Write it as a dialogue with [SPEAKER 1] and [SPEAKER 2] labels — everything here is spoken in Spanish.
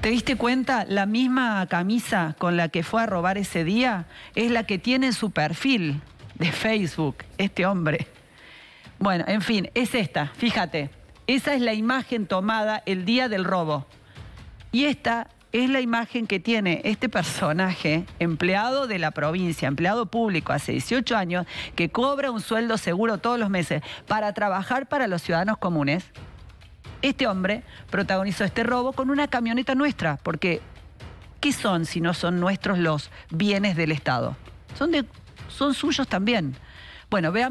[SPEAKER 1] ¿Te diste cuenta? La misma camisa con la que fue a robar ese día es la que tiene en su perfil de Facebook este hombre. Bueno, en fin, es esta, fíjate. Esa es la imagen tomada el día del robo. Y esta es la imagen que tiene este personaje, empleado de la provincia, empleado público hace 18 años, que cobra un sueldo seguro todos los meses para trabajar para los ciudadanos comunes. Este hombre protagonizó este robo con una camioneta nuestra, porque ¿qué son si no son nuestros los bienes del Estado? Son, de, son suyos también. Bueno,